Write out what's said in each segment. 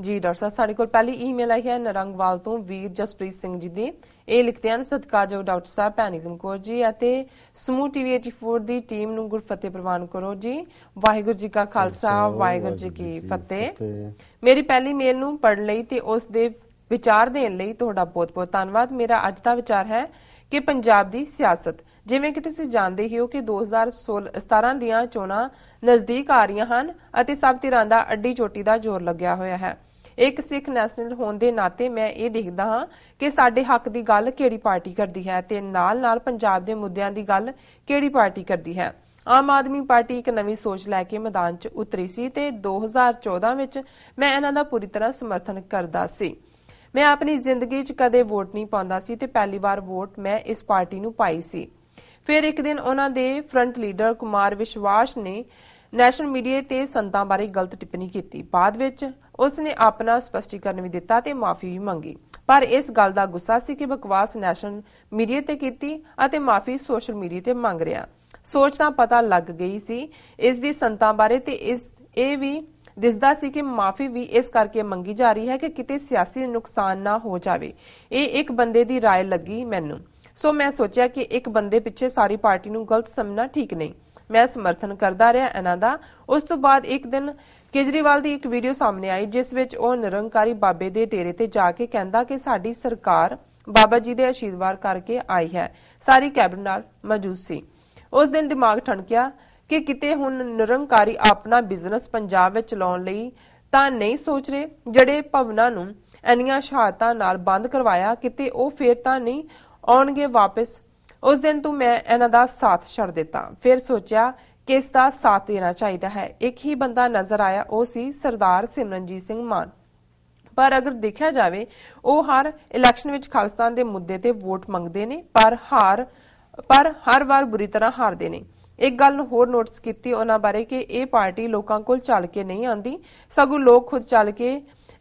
ਜੀ ਡਾਕਟਰ ਸਾਹਿਬ ਸਾਡੇ ਕੋਲ ਪਹਿਲੀ ਈਮੇਲ ਆਈ ਹੈ ਨਰੰਗਵਾਲ ਤੋਂ ਵੀਰ ਜਸਪ੍ਰੀਤ ਸਿੰਘ ਜੀ ਦੀ ਇਹ ਲਿਖਦੇ ਹਨ ਸਤਿਕਾਰਯੋਗ ਡਾਕਟਰ ਸਾਹਿਬ ਪੈਨਿਕਮ ਕੋਰ ਜੀ ਅਤੇ ਸਮੂਹ ਟੀਵੀ 84 ਦੀ ਟੀਮ ਨੂੰ ਗੁਰਫਤਿਹ ਪ੍ਰਵਾਨ ਕਰੋ ਜੀ ਵਾਹਿਗੁਰੂ ਜੀ ਕਾ ਖਾਲਸਾ ਵਾਹਿਗੁਰੂ ਜੀ ਕੀ ਫਤਿਹ ਮੇਰੀ ਪਹਿਲੀ ਮੇਲ ਨੂੰ ਪੜ੍ਹ ਲਈ ਤੇ ਉਸ ਦੇ ਵਿਚਾਰ ਦੇਣ ਲਈ ਤੁਹਾਡਾ ਬਹੁਤ-ਬਹੁਤ ਧੰਨਵਾਦ ਮੇਰਾ ਅੱਜ ਦਾ ਵਿਚਾਰ ਹੈ ਕਿ ਪੰਜਾਬ ਦੀ ਸਿਆਸਤ ਜਿਵੇਂ ਕਿ ਤੁਸੀਂ ਜਾਣਦੇ ਹੀ ਹੋ ਕਿ 2017 ਦੀਆਂ ਚੋਣਾਂ ਨਜ਼ਦੀਕ ਆ ਰਹੀਆਂ ਹਨ ਅਤੇ ਸਭ ਧਿਰਾਂ ਦਾ ਅੱਡੀ ਚੋਟੀ ਦਾ ਜ਼ੋਰ ਲੱਗਿਆ ਹੋਇਆ ਹੈ ਇੱਕ ਸਿੱਖ ਨੈਸ਼ਨਲ ਹੋਣ ਦੇ ਨਾਤੇ ਮੈਂ ਇਹ ਦੇਖਦਾ ਹਾਂ ਕਿ ਸਾਡੇ ਹੱਕ ਦੀ ਗੱਲ ਕਿਹੜੀ ਪਾਰਟੀ ਕਰਦੀ ਹੈ ਤੇ ਨਾਲ-ਨਾਲ ਪੰਜਾਬ ਦੇ ਮੁੱਦਿਆਂ ਦੀ ਗੱਲ ਕਿਹੜੀ ਪਾਰਟੀ ਕਰਦੀ ਹੈ ਆਮ ਆਦਮੀ ਪਾਰਟੀ ਇੱਕ ਨਵੀਂ ਸੋਚ ਲੈ ਕੇ ਮੈਦਾਨ 'ਚ ਉਤਰੀ ਸੀ ਤੇ 2014 ਵਿੱਚ ਮੈਂ ਇਹਨਾਂ ਦਾ ਪੂਰੀ ਤਰ੍ਹਾਂ ਸਮਰਥਨ ਕਰਦਾ ਸੀ ਮੈਂ ਆਪਣੀ ਜ਼ਿੰਦਗੀ 'ਚ ਕਦੇ ਵੋਟ ਨਹੀਂ ਪਾਉਂਦਾ ਸੀ ਤੇ ਪਹਿਲੀ ਵਾਰ ਵੋਟ ਮੈਂ ਇਸ ਪਾਰਟੀ ਨੂੰ ਪਾਈ ਸੀ ਫਿਰ ਇੱਕ ਦਿਨ ਉਹਨਾਂ ਦੇ ਫਰੰਟ ਲੀਡਰ ਕੁਮਾਰ ਵਿਸ਼ਵਾਸ ਨੇ ਨੈਸ਼ਨਲ ਮੀਡੀਆ ਤੇ ਸੰਤਾਂ ਬਾਰੇ ਗਲਤ ਟਿੱਪਣੀ ਕੀਤੀ ਬਾਅਦ ਵਿੱਚ ਉਸ ਨੇ ਆਪਣਾ ਸਪਸ਼ਟੀਕਰਨ ਵੀ ਦਿੱਤਾ ਤੇ ਮਾਫੀ ਵੀ ਮੰਗੀ ਪਰ ਇਸ ਗੱਲ ਦਾ ਗੁੱਸਾ ਸੀ ਕਿ ਬਕਵਾਸ ਨੈਸ਼ਨਲ ਮੀਡੀਆ ਤੇ ਕੀਤੀ ਅਤੇ ਮਾਫੀ ਸੋਸ਼ਲ ਮੀਡੀਆ ਤੇ ਮੰਗ ਰਿਹਾ ਸੋਚ ਤਾਂ ਪਤਾ ਲੱਗ ਗਈ ਸੀ ਇਸ ਦੀ ਸੰਤਾਂ ਬਾਰੇ ਤੇ ਇਸ ਇਹ ਵੀ ਦਿਸਦਾ ਸੀ ਕਿ ਮਾਫੀ ਵੀ ਇਸ ਕਰਕੇ ਮੰਗੀ ਜਾ ਰਹੀ ਹੈ ਕਿ ਕਿਤੇ ਸਿਆਸੀ ਨੁਕਸਾਨ ਨਾ ਹੋ ਜਾਵੇ ਇਹ ਇੱਕ ਬੰਦੇ ਦੀ رائے ਲੱਗੀ ਮੈਨੂੰ ਸੋ ਮੈਂ ਸੋਚਿਆ ਕਿ ਇੱਕ ਬੰਦੇ ਪਿੱਛੇ ਸਾਰੀ ਪਾਰਟੀ ਨੂੰ ਗਲਤ ਸਮਝਣਾ ਠੀਕ ਨਹੀਂ ਮੈਂ ਸਮਰਥਨ ਕਰਦਾ ਰਿਹਾ ਇਹਨਾਂ ਦਾ ਉਸ ਤੋਂ ਬਾਅਦ ਇੱਕ ਦਿਨ ਕੇਜਰੀਵਾਲ ਦੀ ਇੱਕ ਵੀਡੀਓ ਸਾਹਮਣੇ ਆਈ ਜਿਸ ਵਿੱਚ ਉਹ ਨਿਰੰਕਾਰੀ ਬਾਬੇ ਦੇ ਡੇਰੇ ਤੇ ਜਾ ਕੇ ਕਹਿੰਦਾ ਕਿ ਸਾਡੀ ਸਰਕਾਰ ਬਾਬਾ ਜੀ ਦੇ ਅਸ਼ੀਰਵਾਦ ਕਰਕੇ ਆਈ ਹੈ ਸਾਰੀ ਕੈਬਨਿਟ ਨਾਲ ਮੌਜੂਦ ਸੀ ਉਸ ਦਿਨ ਦਿਮਾਗ ਠਣਕਿਆ ਕਿ ਕਿਤੇ ਹੁਣ ਨਿਰੰਕਾਰੀ ਆਪਣਾ ਬਿਜ਼ਨਸ ਪੰਜਾਬ ਵਿੱਚ ਚਲਾਉਣ ਲਈ ਤਾਂ ਨਹੀਂ ਸੋਚ ਰਹੇ ਜਿਹੜੇ ਭਵਨਾਂ ਨੂੰ ਇੰਨੀਆਂ ਸ਼ਹਾਦਤਾਂ ਨਾਲ ਬੰਦ ਕਰਵਾਇਆ ਕਿਤੇ ਉਹ ਫੇਰ ਤਾਂ ਨਹੀਂ ਆਉਣਗੇ ਵਾਪਸ ਉਸ ਦਿਨ ਤੋਂ ਮੈਂ ਇਹਨਾਂ ਦਾ ਸਾਥ ਛੱਡ ਦਿੱਤਾ ਫਿਰ ਸੋਚਿਆ ਕਿ ਇਸ ਦਾ ਸਾਥ ਦੇਣਾ ਚਾਹੀਦਾ ਹੈ ਇੱਕ ਹੀ ਬੰਦਾ ਨਜ਼ਰ ਆਇਆ ਉਹ ਸੀ ਸਰਦਾਰ ਸਿਮਰਨਜੀਤ ਸਿੰਘ ਮਾਨ ਪਰ ਅਗਰ ਦੇਖਿਆ ਜਾਵੇ ਉਹ ਹਰ ਇਲੈਕਸ਼ਨ ਵਿੱਚ ਖਾਲਸਤਾਨ ਦੇ ਮੁੱਦੇ ਤੇ ਵੋਟ ਮੰਗਦੇ ਨੇ ਪਰ ਹਾਰ ਪਰ ਹਰ ਵਾਰ ਬੁਰੀ ਤਰ੍ਹਾਂ ਹਾਰਦੇ ਨੇ ਇੱਕ ਗੱਲ ਹੋਰ ਨੋਟਿਸ ਕੀਤੀ ਉਹਨਾਂ ਬਾਰੇ ਕਿ ਇਹ ਪਾਰਟੀ ਲੋਕਾਂ ਕੋਲ ਚੱਲ ਕੇ ਨਹੀਂ ਆਂਦੀ ਸਗੋਂ ਲੋਕ ਖੁਦ ਚੱਲ ਕੇ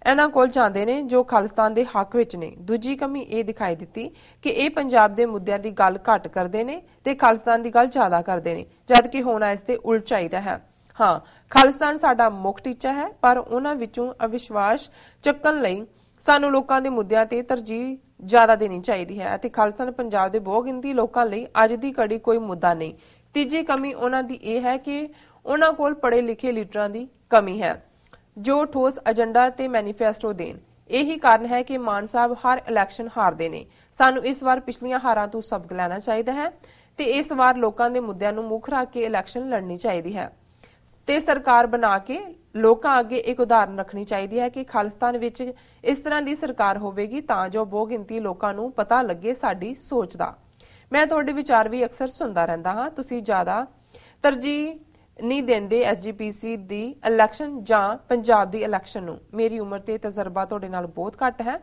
ਇਹਨਾਂ ਕੋਲ ਜਾਂਦੇ ਨੇ ਜੋ ਖਾਲਿਸਤਾਨ ਦੇ ਹੱਕ ਵਿੱਚ ਨੇ ਦੂਜੀ ਕਮੀ ਇਹ ਦਿਖਾਈ ਦਿੱਤੀ ਕਿ ਇਹ ਪੰਜਾਬ ਦੇ ਮੁੱਦਿਆਂ ਦੀ ਗੱਲ ਘੱਟ ਕਰਦੇ ਨੇ ਤੇ ਖਾਲਿਸਤਾਨ ਦੀ ਗੱਲ ਜ਼ਿਆਦਾ ਕਰਦੇ ਨੇ ਜਦ ਕਿ ਹੋਣਾ ਇਸ ਤੇ ਉਲਟ ਚਾਹੀਦਾ ਹੈ ਹਾਂ ਖਾਲਿਸਤਾਨ ਸਾਡਾ ਮੁੱਖ ਟੀਚਾ ਹੈ ਪਰ ਉਹਨਾਂ ਵਿੱਚੋਂ ਅਵਿਸ਼ਵਾਸ ਚੱਕਣ ਲਈ ਸਾਨੂੰ ਲੋਕਾਂ ਦੇ ਮੁੱਦਿਆਂ ਤੇ ਤਰਜੀਹ ਜ਼ਿਆਦਾ ਦੇਣੀ ਚਾਹੀਦੀ ਹੈ ਅਤੇ ਖਾਲਿਸਤਾਨ ਪੰਜਾਬ ਦੇ ਬਹੁਗਿਣਤੀ ਲੋਕਾਂ ਲਈ ਅੱਜ ਦੀ ਕੜੀ ਕੋਈ ਮੁੱਦਾ ਨਹੀਂ ਤੀਜੀ ਕਮੀ ਉਹਨਾਂ ਦੀ ਇਹ ਹੈ ਕਿ ਉਹਨਾਂ ਕੋਲ ਪੜ੍ਹੇ ਲਿਖੇ ਲੀਡਰਾਂ ਦੀ ਕਮੀ ਹੈ ਜੋ ਠੋਸ ਏਜੰਡਾ ਤੇ ਮੈਨੀਫੈਸਟੋ ਦੇਣ ਇਹੀ ਕਾਰਨ ਹੈ ਕਿ ਮਾਨ ਸਾਹਿਬ ਹਰ ਇਲੈਕਸ਼ਨ ਹਾਰਦੇ ਨੇ ਸਾਨੂੰ ਇਸ ਵਾਰ ਪਿਛਲੀਆਂ ਹਾਰਾਂ ਤੋਂ ਸਬਕ ਲੈਣਾ ਚਾਹੀਦਾ ਹੈ ਤੇ ਇਸ ਵਾਰ ਲੋਕਾਂ ਦੇ ਮੁੱਦਿਆਂ ਨੂੰ ਮੁੱਖ ਰੱਖ ਕੇ ਇਲੈਕਸ਼ਨ ਲੜਨੀ ਚਾਹੀਦੀ ਹੈ ਤੇ ਸਰਕਾਰ ਬਣਾ ਕੇ ਲੋਕਾਂ ਅੱਗੇ ਇੱਕ ਉਦਾਹਰਨ ਰੱਖਣੀ ਚਾਹੀਦੀ ਹੈ ਕਿ ਖਾਲਿਸਤਾਨ ਵਿੱਚ ਇਸ ਤਰ੍ਹਾਂ ਦੀ ਸਰਕਾਰ ਹੋਵੇਗੀ ਤਾਂ ਜੋ ਬਹੁਗਿਣਤੀ ਲੋਕਾਂ ਨੂੰ ਪਤਾ ਲੱਗੇ ਸਾਡੀ ਸੋਚ ਦਾ ਮੈਂ ਤੁਹਾਡੇ ਵਿਚਾਰ ਵੀ ਅਕਸਰ ਸੁਣਦਾ ਰਹਿੰਦਾ ਹਾਂ ਤੁਸੀਂ ਜ਼ਿਆਦਾ ਤਰਜੀਹ ਨਹੀਂ ਦਿੰਦੇ ਐਸਜੀਪੀਸੀ ਦੀ ਇਲੈਕਸ਼ਨ ਜਾਂ ਪੰਜਾਬ ਦੀ ਇਲੈਕਸ਼ਨ ਨੂੰ ਮੇਰੀ ਉਮਰ ਤੇ ਤਜਰਬਾ ਤੁਹਾਡੇ ਨਾਲ ਬਹੁਤ ਘੱਟ ਹੈ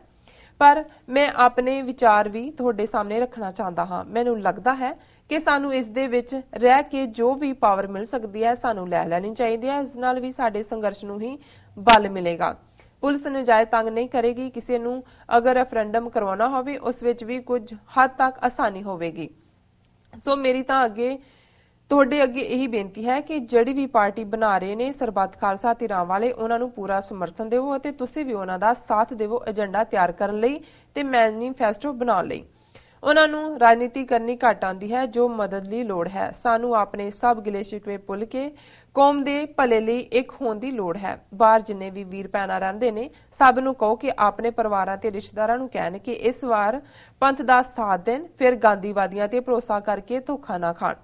ਪਰ ਮੈਂ ਆਪਣੇ ਵਿਚਾਰ ਵੀ ਤੁਹਾਡੇ ਸਾਹਮਣੇ ਰੱਖਣਾ ਚਾਹੁੰਦਾ ਹਾਂ ਮੈਨੂੰ ਲੱਗਦਾ ਹੈ ਕਿ ਸਾਨੂੰ ਇਸ ਦੇ ਵਿੱਚ ਰਹਿ ਕੇ ਜੋ ਵੀ ਪਾਵਰ ਮਿਲ ਸਕਦੀ ਹੈ ਸਾਨੂੰ ਲੈ ਲੈਣੀ ਚਾਹੀਦੀ ਹੈ ਉਸ ਨਾਲ ਵੀ ਸਾਡੇ ਸੰਘਰਸ਼ ਨੂੰ ਹੀ ਬਲ ਮਿਲੇਗਾ ਪੁਲਿਸ ਨੂੰ ਜਾਇ ਤੰਗ ਨਹੀਂ ਕਰੇਗੀ ਕਿਸੇ ਨੂੰ ਅਗਰ ਰੈਫਰੈਂਡਮ ਕਰਵਾਉਣਾ ਹੋਵੇ ਉਸ ਵਿੱਚ ਵੀ ਕੁਝ ਹੱਦ ਤੱਕ ਆਸਾਨੀ ਹੋਵੇਗੀ ਸੋ ਮੇਰੀ ਤਾਂ ਅੱਗੇ ਤੁਹਾਡੇ ਅੱਗੇ ਇਹੀ ਬੇਨਤੀ ਹੈ ਕਿ ਜਿਹੜੀ ਵੀ ਪਾਰਟੀ ਬਣਾ ਰਹੇ ਨੇ ਸਰਬੱਤ ਖਾਲਸਾ ਧਿਰਾਂ ਵਾਲੇ ਉਹਨਾਂ ਨੂੰ ਪੂਰਾ ਸਮਰਥਨ ਦਿਓ ਅਤੇ ਤੁਸੀਂ ਵੀ ਉਹਨਾਂ ਦਾ ਸਾਥ ਦਿਓ ਏਜੰਡਾ ਤਿਆਰ ਕਰਨ ਲਈ ਤੇ ਮੈਨੀਫੈਸਟੋ ਬਣਾਉਣ ਲਈ ਉਹਨਾਂ ਨੂੰ ਰਾਜਨੀਤੀ ਕਰਨੀ ਘੱਟ ਆਂਦੀ ਹੈ ਜੋ ਮਦਦ ਲਈ ਲੋੜ ਹੈ ਸਾਨੂੰ ਆਪਣੇ ਸਭ ਗਿਲੇ ਸ਼ਿਕਵੇ ਭੁੱਲ ਕੇ ਕੌਮ ਦੇ ਭਲੇ ਲਈ ਇੱਕ ਹੋਣ ਦੀ ਲੋੜ ਹੈ ਬਾਹਰ ਜਿੰਨੇ ਵੀ ਵੀਰ ਪੈਣਾ ਰਹਿੰਦੇ ਨੇ ਸਭ ਨੂੰ ਕਹੋ ਕਿ ਆਪਣੇ ਪਰਿਵਾਰਾਂ ਤੇ ਰਿਸ਼ਤੇਦਾਰਾਂ ਨੂੰ ਕਹਿਣ ਕਿ ਇਸ ਵਾਰ ਪੰਥ ਦਾ ਸਾਥ ਦੇਣ ਫਿਰ ਗਾਂਧੀਵਾਦੀਆਂ ਤੇ ਭਰੋਸਾ ਕਰਕੇ ਧੋਖਾ ਨਾ ਖਾਣ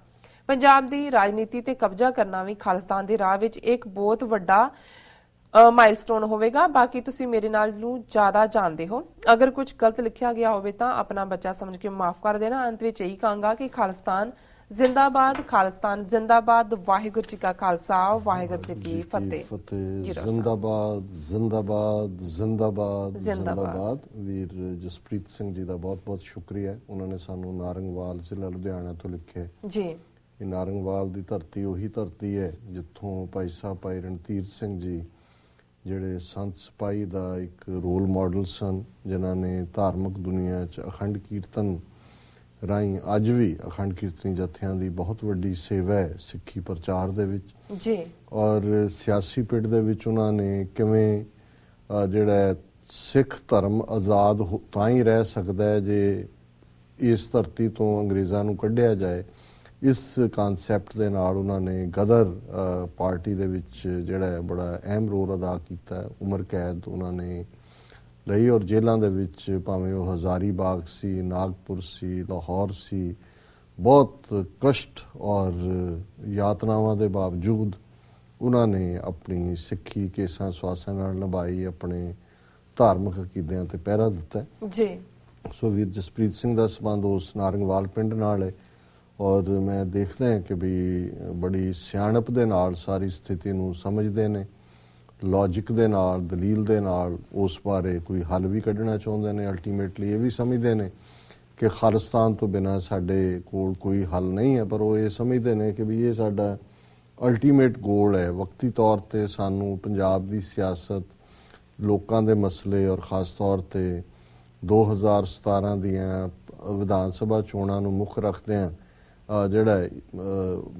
ਪੰਜਾਬ ਦੀ ਰਾਜਨੀਤੀ ਤੇ ਕਬਜ਼ਾ ਕਰਨਾ ਵੀ ਖਾਲਿਸਤਾਨ ਦੇ ਰਾਹ ਵਿੱਚ ਇੱਕ ਬਹੁਤ ਵੱਡਾ ਮਾਈਲਸਟੋਨ ਹੋਵੇਗਾ ਬਾਕੀ ਤੁਸੀਂ ਮੇਰੇ ਨਾਲ ਨੂੰ ਜ਼ਿਆਦਾ ਜਾਣਦੇ ਹੋ ਅਗਰ ਕੁਝ ਗਲਤ ਲਿਖਿਆ ਗਿਆ ਹੋਵੇ ਤਾਂ ਆਪਣਾ ਬੱਚਾ ਸਮਝ ਕੇ ਮਾਫ ਕਰ ਦੇਣਾ ਅੰਤ ਵਿੱਚ ਇਹੀ ਕਹਾਂਗਾ ਕਿ ਖਾਲਸਤਾਨ ਜ਼ਿੰਦਾਬਾਦ ਖਾਲਸਤਾਨ ਜ਼ਿੰਦਾਬਾਦ ਵਾਹਿਗੁਰੂ ਜੀ ਕਾ ਖਾਲਸਾ ਵਾਹਿਗੁਰੂ ਜੀ ਕੀ ਫਤਿਹ ਜ਼ਿੰਦਾਬਾਦ ਜ਼ਿੰਦਾਬਾਦ ਜ਼ਿੰਦਾਬਾਦ ਜ਼ਿੰਦਾਬਾਦ ਵੀਰ ਜਸਪ੍ਰੀਤ ਸਿੰਘ ਜੀ ਦਾ ਬਹੁਤ ਬਹੁਤ ਸ਼ੁਕਰੀਆ ਉਹਨਾਂ ਨੇ ਸਾਨੂੰ ਨਾਰੰਗਵਾਲ ਜ਼ਿਲ੍ਹਾ ਲੁਧਿਆਣਾ ਤੋਂ ਲਿਖਿਆ ਜੀ ਇਹ ਨਾਰੰਗਵਾਲ ਦੀ ਧਰਤੀ ਉਹੀ ਧਰਤੀ ਹੈ ਜਿੱਥੋਂ ਭਾਈ ਸਾਹਿਬ ਭਾਈ ਰਣਧੀਰ ਸਿੰਘ ਜੀ ਜਿਹੜੇ ਸੰਤ ਸਿਪਾਈ ਦਾ ਇੱਕ ਰੋਲ ਮਾਡਲ ਸਨ ਜਿਨ੍ਹਾਂ ਨੇ ਧਾਰਮਿਕ ਦੁਨੀਆ 'ਚ ਅਖੰਡ ਕੀਰਤਨ ਰਾਈ ਅੱਜ ਵੀ ਅਖੰਡ ਕੀਰਤਨੀ ਜਥਿਆਂ ਦੀ ਬਹੁਤ ਵੱਡੀ ਸੇਵਾ ਹੈ ਸਿੱਖੀ ਪ੍ਰਚਾਰ ਦੇ ਵਿੱਚ ਜੀ ਔਰ ਸਿਆਸੀ ਪਿੰਡ ਦੇ ਵਿੱਚ ਉਹਨਾਂ ਨੇ ਕਿਵੇਂ ਜਿਹੜਾ ਸਿੱਖ ਧਰਮ ਆਜ਼ਾਦ ਤਾਂ ਹੀ ਰਹਿ ਸਕਦਾ ਹੈ ਜੇ ਇਸ ਧਰਤੀ ਤੋਂ ਅੰਗਰੇਜ਼ਾਂ ਨੂੰ ਕੱਢਿਆ ਜਾਏ ਇਸ ਕਨਸੈਪਟ ਦੇ ਨਾਲ ਉਹਨਾਂ ਨੇ ਗਦਰ ਪਾਰਟੀ ਦੇ ਵਿੱਚ ਜਿਹੜਾ ਹੈ ਬੜਾ ਅਹਿਮ ਰੋਲ ਅਦਾ ਕੀਤਾ ਉਮਰ ਕੈਦ ਉਹਨਾਂ ਨੇ ਲਈ ਔਰ ਜੇਲ੍ਹਾਂ ਦੇ ਵਿੱਚ ਭਾਵੇਂ ਉਹ ਹਜ਼ਾਰੀ ਬਾਗ ਸੀ ਨਾਗਪੁਰ ਸੀ ਲਾਹੌਰ ਸੀ ਬਹੁਤ ਕਸ਼ਟ ਔਰ ਯਾਤਨਾਵਾਂ ਦੇ ਬਾਵਜੂਦ ਉਹਨਾਂ ਨੇ ਆਪਣੀ ਸਿੱਖੀ ਕੇਸਾਂ ਸਵਾਸਾਂ ਨਾਲ ਨਿਭਾਈ ਆਪਣੇ ਧਾਰਮਿਕ ਅਕੀਦਿਆਂ ਤੇ ਪਹਿਰਾ ਦਿੱਤਾ ਜੀ ਸੋ ਵੀਰ ਜਸਪ੍ਰੀਤ ਸਿੰਘ ਦਾ ਸਬੰਧ ਉਸ ਨਾਰੰਗਵਾਲ ਪਿੰਡ ਨਾਲ ਹੈ ਔਰ ਮੈਂ ਦੇਖਦਾ ਹਾਂ ਕਿ ਵੀ ਬੜੀ ਸਿਆਣਪ ਦੇ ਨਾਲ ਸਾਰੀ ਸਥਿਤੀ ਨੂੰ ਸਮਝਦੇ ਨੇ ਲੌਜੀਕ ਦੇ ਨਾਲ ਦਲੀਲ ਦੇ ਨਾਲ ਉਸ ਬਾਰੇ ਕੋਈ ਹੱਲ ਵੀ ਕੱਢਣਾ ਚਾਹੁੰਦੇ ਨੇ ਅਲਟੀਮੇਟਲੀ ਇਹ ਵੀ ਸਮਝਦੇ ਨੇ ਕਿ ਖਾਲਿਸਤਾਨ ਤੋਂ ਬਿਨਾ ਸਾਡੇ ਕੋਲ ਕੋਈ ਹੱਲ ਨਹੀਂ ਹੈ ਪਰ ਉਹ ਇਹ ਸਮਝਦੇ ਨੇ ਕਿ ਵੀ ਇਹ ਸਾਡਾ ਅਲਟੀਮੇਟ ਗੋਲ ਹੈ ਵਕਤੀ ਤੌਰ ਤੇ ਸਾਨੂੰ ਪੰਜਾਬ ਦੀ ਸਿਆਸਤ ਲੋਕਾਂ ਦੇ ਮਸਲੇ ਔਰ ਖਾਸ ਤੌਰ ਤੇ 2017 ਦੀਆਂ ਵਿਧਾਨ ਸਭਾ ਚੋਣਾਂ ਨੂੰ ਮੁੱਖ ਰੱਖਦੇ ਆਂ ਜਿਹੜਾ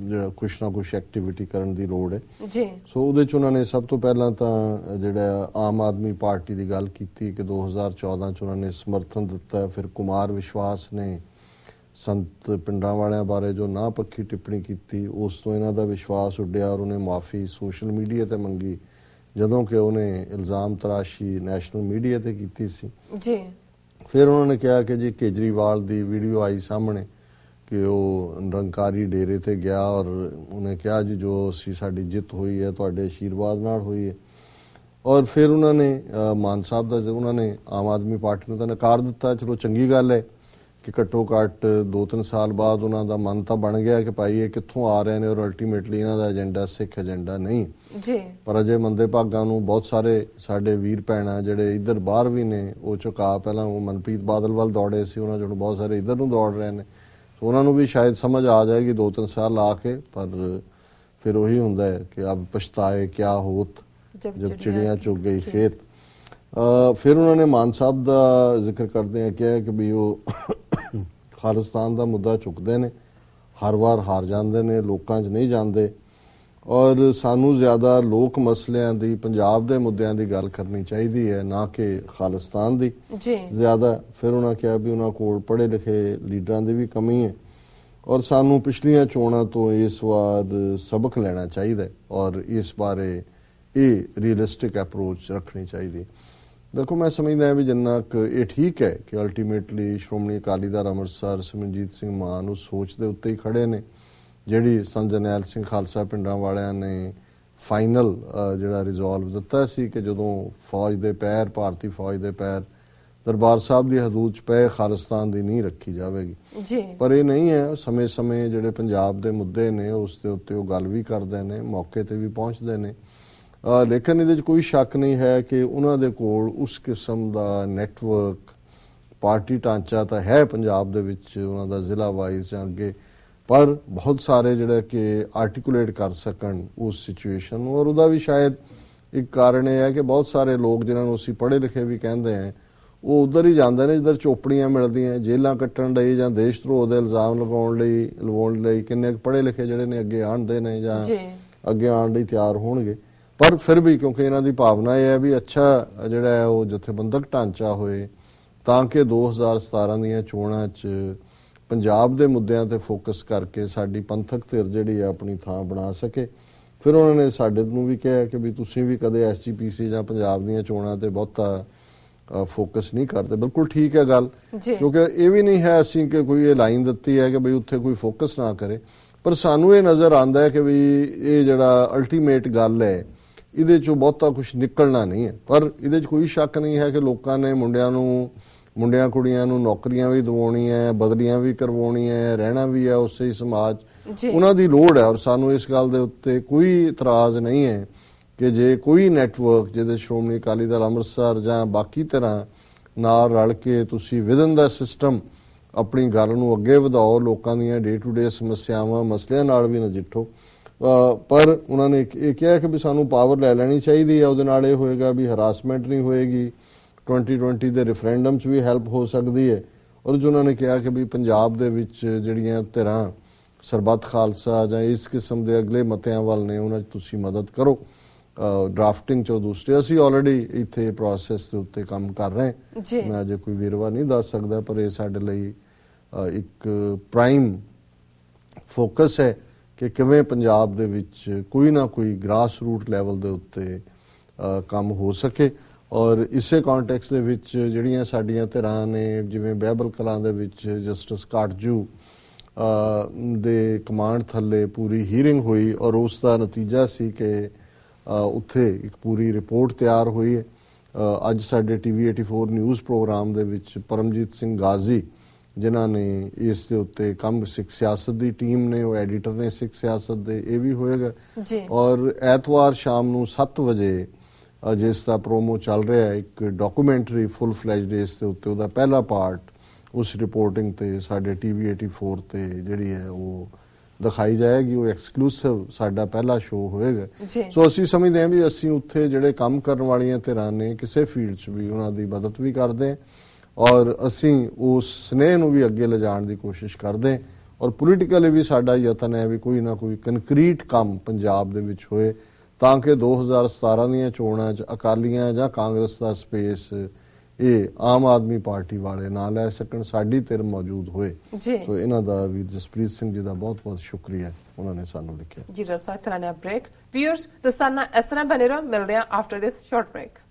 ਜਿਹੜਾ ਕੁਛ ਨਾ ਕੁਛ ਐਕਟੀਵਿਟੀ ਕਰਨ ਦੀ ਲੋੜ ਹੈ ਜੀ ਸੋ ਉਹਦੇ ਚ ਉਹਨਾਂ ਨੇ ਸਭ ਤੋਂ ਪਹਿਲਾਂ ਤਾਂ ਜਿਹੜਾ ਆਮ ਆਦਮੀ ਪਾਰਟੀ ਦੀ ਗੱਲ ਕੀਤੀ ਕਿ 2014 ਚ ਉਹਨਾਂ ਨੇ ਸਮਰਥਨ ਦਿੱਤਾ ਫਿਰ ਕੁਮਾਰ ਵਿਸ਼ਵਾਸ ਨੇ ਸੰਤ ਪਿੰਡਾਂ ਵਾਲਿਆਂ ਬਾਰੇ ਜੋ ਨਾ ਪੱਕੀ ਟਿੱਪਣੀ ਕੀਤੀ ਉਸ ਤੋਂ ਇਹਨਾਂ ਦਾ ਵਿਸ਼ਵਾਸ ਉੱਡਿਆ ਔਰ ਉਹਨੇ ਮਾਫੀ ਸੋਸ਼ਲ ਮੀਡੀਆ ਤੇ ਮੰਗੀ ਜਦੋਂ ਕਿ ਉਹਨੇ ਇਲਜ਼ਾਮ ਤਰਾਸ਼ੀ ਨੈਸ਼ਨਲ ਮੀਡੀਆ ਤੇ ਕੀਤੀ ਸੀ ਜੀ ਫਿਰ ਉਹਨਾਂ ਨੇ ਕਿਹਾ ਕਿ ਜੀ ਕੇਜਰੀਵਾਲ ਦੀ ਵੀਡੀਓ ਆਈ ਸਾਹਮਣੇ ਕਿ ਉਹ ਨਿਰੰਕਾਰੀ ਡੇਰੇ ਤੇ ਗਿਆ ਔਰ ਉਹਨੇ ਕਿਹਾ ਜੀ ਜੋ ਸੀ ਸਾਡੀ ਜਿੱਤ ਹੋਈ ਹੈ ਤੁਹਾਡੇ ਅਸ਼ੀਰਵਾਦ ਨਾਲ ਹੋਈ ਹੈ ਔਰ ਫਿਰ ਉਹਨਾਂ ਨੇ ਮਾਨ ਸਾਹਿਬ ਦਾ ਉਹਨਾਂ ਨੇ ਆਮ ਆਦਮੀ ਪਾਰਟੀ ਨੂੰ ਤਾਂ ਨਕਾਰ ਦਿੱਤਾ ਚਲੋ ਚੰਗੀ ਗੱਲ ਹੈ ਕਿ ਘੱਟੋ ਘੱਟ 2-3 ਸਾਲ ਬਾਅਦ ਉਹਨਾਂ ਦਾ ਮਨ ਤਾਂ ਬਣ ਗਿਆ ਕਿ ਭਾਈ ਇਹ ਕਿੱਥੋਂ ਆ ਰਹੇ ਨੇ ਔਰ ਅਲਟੀਮੇਟਲੀ ਇਹਨਾਂ ਦਾ ਏਜੰਡਾ ਸਿੱਖ ਏਜੰਡਾ ਨਹੀਂ ਜੀ ਪਰ ਅਜੇ ਮੰਦੇ ਭਾਗਾਂ ਨੂੰ ਬਹੁਤ ਸਾਰੇ ਸਾਡੇ ਵੀਰ ਪੈਣਾ ਜਿਹੜੇ ਇੱਧਰ ਬਾਹਰ ਵੀ ਨੇ ਉਹ ਚੁਕਾ ਪਹਿਲਾਂ ਉਹ ਮਨਪ੍ਰੀਤ ਬਾਦਲ ਵੱਲ ਦੌੜੇ ਸੀ ਉਹਨਾਂ ਜਿਹੜੇ ਬਹੁਤ ਸਾਰੇ ਇੱਧਰ ਨੂੰ ਦੌੜ ਰਹੇ ਨੇ ਸੋ ਉਹਨਾਂ ਨੂੰ ਵੀ ਸ਼ਾਇਦ ਸਮਝ ਆ ਜਾਏਗੀ 2-3 ਸਾਲ ਲਾ ਕੇ ਪਰ ਫਿਰ ਉਹੀ ਹੁੰਦਾ ਹੈ ਕਿ ਅਬ ਪਛਤਾਏ ਕੀ ਹੋਤ ਜਦ ਚਿੜੀਆਂ ਚੁਗ ਗਈ ਖੇਤ ਫਿਰ ਉਹਨਾਂ ਨੇ ਮਾਨ ਸਾਹਿਬ ਦਾ ਜ਼ਿਕਰ ਕਰਦੇ ਆ ਕਿਹਾ ਕਿ ਵੀ ਉਹ ਖਾਲਸਤਾਨ ਦਾ ਮੁੱਦਾ ਚੁੱਕਦੇ ਨੇ ਹਰ ਵਾਰ ਹਾਰ ਜਾਂਦੇ ਨੇ ਲੋਕਾਂ 'ਚ ਨਹੀਂ ਜਾਂਦੇ ਔਰ ਸਾਨੂੰ ਜ਼ਿਆਦਾ ਲੋਕ ਮਸਲਿਆਂ ਦੀ ਪੰਜਾਬ ਦੇ ਮੁੱਦਿਆਂ ਦੀ ਗੱਲ ਕਰਨੀ ਚਾਹੀਦੀ ਹੈ ਨਾ ਕਿ ਖਾਲਿਸਤਾਨ ਦੀ ਜੀ ਜ਼ਿਆਦਾ ਫਿਰ ਉਹਨਾਂ ਕਿਹਾ ਵੀ ਉਹਨਾਂ ਕੋਲ ਪੜੇ ਲਿਖੇ ਲੀਡਰਾਂ ਦੀ ਵੀ ਕਮੀ ਹੈ ਔਰ ਸਾਨੂੰ ਪਿਛਲੀਆਂ ਚੋਣਾਂ ਤੋਂ ਇਸ ਵਾਰ ਸਬਕ ਲੈਣਾ ਚਾਹੀਦਾ ਔਰ ਇਸ ਬਾਰੇ ਇਹ ਰੀਅਲਿਸਟਿਕ ਅਪਰੋਚ ਰੱਖਣੀ ਚਾਹੀਦੀ ਦੇਖੋ ਮੈਂ ਸਮਝਦਾ ਹਾਂ ਵੀ ਜਿੰਨਾ ਇਹ ਠੀਕ ਹੈ ਕਿ ਅਲਟੀਮੇਟਲੀ ਸ਼੍ਰੋਮਣੀ ਅਕਾਲੀ ਦਲ ਅੰਮ੍ਰਿਤਸਰ ਸਿਮਰਜੀਤ ਸਿੰਘ ਮਾਨ ਉਸ ਸੋਚ ਦੇ ਉੱਤੇ ਹੀ ਖੜੇ ਨੇ ਜਿਹੜੀ ਸੰਜਨੈਲ ਸਿੰਘ ਖਾਲਸਾ ਪਿੰਡਾਂ ਵਾਲਿਆਂ ਨੇ ਫਾਈਨਲ ਜਿਹੜਾ ਰਿਜ਼ੋਲਵ ਦਿੱਤਾ ਸੀ ਕਿ ਜਦੋਂ ਫੌਜ ਦੇ ਪੈਰ ਭਾਰਤੀ ਫੌਜ ਦੇ ਪੈਰ ਦਰਬਾਰ ਸਾਹਿਬ ਦੀ ਹਦੂਦ 'ਚ ਪਏ ਖਾਲਸਤਾਨ ਦੀ ਨਹੀਂ ਰੱਖੀ ਜਾਵੇਗੀ ਜੀ ਪਰ ਇਹ ਨਹੀਂ ਹੈ ਸਮੇਂ-ਸਮੇਂ ਜਿਹੜੇ ਪੰਜਾਬ ਦੇ ਮੁੱਦੇ ਨੇ ਉਸ ਦੇ ਉੱਤੇ ਉਹ ਗੱਲ ਵੀ ਕਰਦੇ ਨੇ ਮੌਕੇ ਤੇ ਵੀ ਪਹੁੰਚਦੇ ਨੇ ਲੇਕਿਨ ਇਹਦੇ 'ਚ ਕੋਈ ਸ਼ੱਕ ਨਹੀਂ ਹੈ ਕਿ ਉਹਨਾਂ ਦੇ ਕੋਲ ਉਸ ਕਿਸਮ ਦਾ ਨੈਟਵਰਕ ਪਾਰਟੀ ਟਾਂਚਾ ਤਾਂ ਹੈ ਪੰਜਾਬ ਦੇ ਵਿੱਚ ਉਹਨਾਂ ਦਾ ਜ਼ਿਲ੍ਹਾ ਵਾਈਜ਼ ਜਾਂ ਅੱਗੇ ਪਰ ਬਹੁਤ ਸਾਰੇ ਜਿਹੜਾ ਕਿ ਆਰਟੀਕੂਲੇਟ ਕਰ ਸਕਣ ਉਸ ਸਿਚੁਏਸ਼ਨ ਨੂੰ ਔਰ ਉਹਦਾ ਵੀ ਸ਼ਾਇਦ ਇੱਕ ਕਾਰਨ ਇਹ ਹੈ ਕਿ ਬਹੁਤ ਸਾਰੇ ਲੋਕ ਜਿਨ੍ਹਾਂ ਨੂੰ ਅਸੀਂ ਪੜ੍ਹੇ ਲਿਖੇ ਵੀ ਕਹਿੰਦੇ ਆ ਉਹ ਉਧਰ ਹੀ ਜਾਂਦੇ ਨੇ ਜਿੱਧਰ ਚੋਪੜੀਆਂ ਮਿਲਦੀਆਂ ਜੇਲਾਂ ਕੱਟਣ ਲਈ ਜਾਂ ਦੇਸ਼ ਧਰੋਹ ਦੇ ਇਲਜ਼ਾਮ ਲਗਾਉਣ ਲਈ ਲਵਾਉਣ ਲਈ ਕਿੰਨੇ ਪੜ੍ਹੇ ਲਿਖੇ ਜਿਹੜੇ ਨੇ ਅੱਗੇ ਆਣਦੇ ਨੇ ਜਾਂ ਅੱਗੇ ਆਣ ਲਈ ਤਿਆਰ ਹੋਣਗੇ ਪਰ ਫਿਰ ਵੀ ਕਿਉਂਕਿ ਇਹਨਾਂ ਦੀ ਭਾਵਨਾ ਇਹ ਹੈ ਵੀ ਅੱਛਾ ਜਿਹੜਾ ਉਹ ਜਥੇਬੰਦਕ ਢਾਂਚਾ ਹੋਏ ਤਾਂ ਕਿ 2017 ਦੀਆਂ ਚੋਣਾਂ 'ਚ ਪੰਜਾਬ ਦੇ ਮੁੱਦਿਆਂ ਤੇ ਫੋਕਸ ਕਰਕੇ ਸਾਡੀ ਪੰਥਕ ਧਿਰ ਜਿਹੜੀ ਆ ਆਪਣੀ ਥਾਂ ਬਣਾ ਸਕੇ ਫਿਰ ਉਹਨਾਂ ਨੇ ਸਾਡੇ ਨੂੰ ਵੀ ਕਿਹਾ ਕਿ ਵੀ ਤੁਸੀਂ ਵੀ ਕਦੇ ਐਸਜੀਪੀਸੀ ਜਾਂ ਪੰਜਾਬ ਦੀਆਂ ਚੋਣਾਂ ਤੇ ਬਹੁਤਾ ਫੋਕਸ ਨਹੀਂ ਕਰਦੇ ਬਿਲਕੁਲ ਠੀਕ ਹੈ ਗੱਲ ਕਿਉਂਕਿ ਇਹ ਵੀ ਨਹੀਂ ਹੈ ਅਸੀਂ ਕਿ ਕੋਈ ਇਹ ਲਾਈਨ ਦਿੱਤੀ ਹੈ ਕਿ ਬਈ ਉੱਥੇ ਕੋਈ ਫੋਕਸ ਨਾ ਕਰੇ ਪਰ ਸਾਨੂੰ ਇਹ ਨਜ਼ਰ ਆਂਦਾ ਹੈ ਕਿ ਵੀ ਇਹ ਜਿਹੜਾ ਅਲਟੀਮੇਟ ਗੱਲ ਹੈ ਇਹਦੇ ਚੋਂ ਬਹੁਤਾ ਕੁਝ ਨਿਕਲਣਾ ਨਹੀਂ ਹੈ ਪਰ ਇਹਦੇ 'ਚ ਕੋਈ ਸ਼ੱਕ ਨਹੀਂ ਹੈ ਕਿ ਲੋਕਾਂ ਨੇ ਮੁੰਡਿਆਂ ਨੂੰ ਮੁੰਡਿਆਂ ਕੁੜੀਆਂ ਨੂੰ ਨੌਕਰੀਆਂ ਵੀ ਦਵਾਉਣੀਆਂ ਹੈ ਬਦਲੀਆਂ ਵੀ ਕਰਵਾਉਣੀਆਂ ਹੈ ਰਹਿਣਾ ਵੀ ਹੈ ਉਸੇ ਹੀ ਸਮਾਜ ਉਹਨਾਂ ਦੀ ਲੋੜ ਹੈ ਔਰ ਸਾਨੂੰ ਇਸ ਗੱਲ ਦੇ ਉੱਤੇ ਕੋਈ ਇਤਰਾਜ਼ ਨਹੀਂ ਹੈ ਕਿ ਜੇ ਕੋਈ ਨੈਟਵਰਕ ਜਿਹਦੇ ਸ਼੍ਰੋਮਣੀ ਅਕਾਲੀ ਦਲ ਅੰਮ੍ਰਿਤਸਰ ਜਾਂ ਬਾਕੀ ਤਰ੍ਹਾਂ ਨਾਲ ਰਲ ਕੇ ਤੁਸੀਂ ਵਿਦਨ ਦਾ ਸਿਸਟਮ ਆਪਣੀ ਗੱਲ ਨੂੰ ਅੱਗੇ ਵਧਾਓ ਲੋਕਾਂ ਦੀਆਂ ਡੇ ਟੂ ਡੇ ਸਮੱਸਿਆਵਾਂ ਮਸਲਿਆਂ ਨਾਲ ਵੀ ਨਜਿੱਠੋ ਪਰ ਉਹਨਾਂ ਨੇ ਇਹ ਕਿਹਾ ਕਿ ਵੀ ਸਾਨੂੰ ਪਾਵਰ ਲੈ ਲੈਣੀ ਚਾਹੀਦੀ ਹੈ ਉਹਦੇ ਨਾਲ ਇਹ ਹੋਏਗਾ ਵੀ ਹਰਾਸਮੈਂਟ ਨਹੀਂ ਹੋਏਗੀ 2020 ਦੇ ਰੈਫਰੈਂਡਮ 'ਚ ਵੀ ਹੈਲਪ ਹੋ ਸਕਦੀ ਹੈ ਔਰ ਜੋ ਨੇ ਕਿਹਾ ਕਿ ਵੀ ਪੰਜਾਬ ਦੇ ਵਿੱਚ ਜਿਹੜੀਆਂ ਧਿਰਾਂ ਸਰਬੱਤ ਖਾਲਸਾ ਜਾਂ ਇਸ ਕਿਸਮ ਦੇ ਅਗਲੇ ਮਤਿਆਂ ਵੱਲ ਨੇ ਉਹਨਾਂ 'ਚ ਤੁਸੀਂ ਮਦਦ ਕਰੋ ਡਰਾਫਟਿੰਗ ਚੋਂ ਦੂਸਰੇ ਅਸੀਂ ਆਲਰੇਡੀ ਇੱਥੇ ਪ੍ਰੋਸੈਸ ਦੇ ਉੱਤੇ ਕੰਮ ਕਰ ਰਹੇ ਹਾਂ ਮੈਂ ਅਜੇ ਕੋਈ ਵੇਰਵਾ ਨਹੀਂ ਦੱਸ ਸਕਦਾ ਪਰ ਇਹ ਸਾਡੇ ਲਈ ਇੱਕ ਪ੍ਰਾਈਮ ਫੋਕਸ ਹੈ ਕਿ ਕਿਵੇਂ ਪੰਜਾਬ ਦੇ ਵਿੱਚ ਕੋਈ ਨਾ ਕੋਈ ਗ੍ਰਾਸ ਰੂਟ ਲੈਵਲ ਦੇ ਉੱਤੇ ਕੰਮ ਹੋ ਸਕੇ ਔਰ ਇਸੇ ਕੰਟੈਕਸਟ ਦੇ ਵਿੱਚ ਜਿਹੜੀਆਂ ਸਾਡੀਆਂ ਧਿਰਾਂ ਨੇ ਜਿਵੇਂ ਬਾਈਬਲ ਕਲਾਂ ਦੇ ਵਿੱਚ ਜਸਟਿਸ ਕਾਟਜੂ ਦੇ ਕਮਾਂਡ ਥੱਲੇ ਪੂਰੀ ਹੀਅਰਿੰਗ ਹੋਈ ਔਰ ਉਸ ਦਾ ਨਤੀਜਾ ਸੀ ਕਿ ਉੱਥੇ ਇੱਕ ਪੂਰੀ ਰਿਪੋਰਟ ਤਿਆਰ ਹੋਈ ਹੈ ਅੱਜ ਸਾਡੇ ਟੀਵੀ 84 ਨਿਊਜ਼ ਪ੍ਰੋਗਰਾਮ ਦੇ ਵਿੱਚ ਪਰਮਜੀਤ ਸਿੰਘ ਗਾਜ਼ੀ ਜਿਨ੍ਹਾਂ ਨੇ ਇਸ ਦੇ ਉੱਤੇ ਕੰਮ ਸਿੱਖ ਸਿਆਸਤ ਦੀ ਟੀਮ ਨੇ ਉਹ ਐਡੀਟਰ ਨੇ ਸਿੱਖ ਸਿਆਸਤ ਦੇ ਇਹ ਵੀ ਹੋਏਗਾ ਔਰ ਐਤਵਾਰ ਸ਼ਾਮ ਨੂੰ 7 ਵਜੇ ਜਿਸ ਦਾ ਪ੍ਰੋਮੋ ਚੱਲ ਰਿਹਾ ਹੈ ਇੱਕ ਡਾਕੂਮੈਂਟਰੀ ਫੁੱਲ ਫਲੈਜਡ ਇਸ ਦੇ ਉੱਤੇ ਉਹਦਾ ਪਹਿਲਾ ਪਾਰਟ ਉਸ ਰਿਪੋਰਟਿੰਗ ਤੇ ਸਾਡੇ ਟੀਵੀ 84 ਤੇ ਜਿਹੜੀ ਹੈ ਉਹ ਦਿਖਾਈ ਜਾਏਗੀ ਉਹ ਐਕਸਕਲੂਸਿਵ ਸਾਡਾ ਪਹਿਲਾ ਸ਼ੋਅ ਹੋਏਗਾ ਸੋ ਅਸੀਂ ਸਮਝਦੇ ਹਾਂ ਵੀ ਅਸੀਂ ਉੱਥੇ ਜਿਹੜੇ ਕੰਮ ਕਰਨ ਵਾਲੀਆਂ ਧਿਰਾਂ ਨੇ ਕਿਸੇ ਫੀਲਡ 'ਚ ਵੀ ਉਹਨਾਂ ਦੀ ਮਦਦ ਵੀ ਕਰਦੇ ਹਾਂ ਔਰ ਅਸੀਂ ਉਸ ਸਨੇਹ ਨੂੰ ਵੀ ਅੱਗੇ ਲਿਜਾਣ ਦੀ ਕੋਸ਼ਿਸ਼ ਕਰਦੇ ਹਾਂ ਔਰ ਪੋਲੀਟੀਕਲੀ ਵੀ ਸਾਡਾ ਯਤਨ ਹੈ ਵੀ ਕੋਈ ਨਾ ਕੋਈ ਕੰਕਰੀਟ ਕੰਮ ਪੰਜਾਬ ਦੇ ਵਿੱਚ ਹੋਏ ਤਾਂ ਕਿ 2017 ਦੀਆਂ ਚੋਣਾਂ 'ਚ ਅਕਾਲੀਆਂ ਜਾਂ ਕਾਂਗਰਸ ਦਾ ਸਪੇਸ ਇਹ ਆਮ ਆਦਮੀ ਪਾਰਟੀ ਵਾਲੇ ਨਾ ਲੈ ਸਕਣ ਸਾਡੀ ਤਿਰ ਮੌਜੂਦ ਹੋਏ ਸੋ ਇਹਨਾਂ ਦਾ ਵੀ ਜਸਪ੍ਰੀਤ ਸਿੰਘ ਜੀ ਦਾ ਬਹੁਤ ਬਹੁਤ ਸ਼ੁਕਰੀਆ ਉਹਨਾਂ ਨੇ ਸਾਨੂੰ ਲਿਖਿਆ ਜੀ ਇਤਨਾ ਨੇ ਬ੍ਰੇਕ ਵੀਅਰਸ ਦਸਨਾ ਇਸ ਤਰ੍ਹਾਂ ਬਨੇ ਰਹੋ ਮਿਲਦੇ ਆ ਆਫਟਰ ਦਿਸ ਸ਼ਾਰਟ ਬ੍ਰੇਕ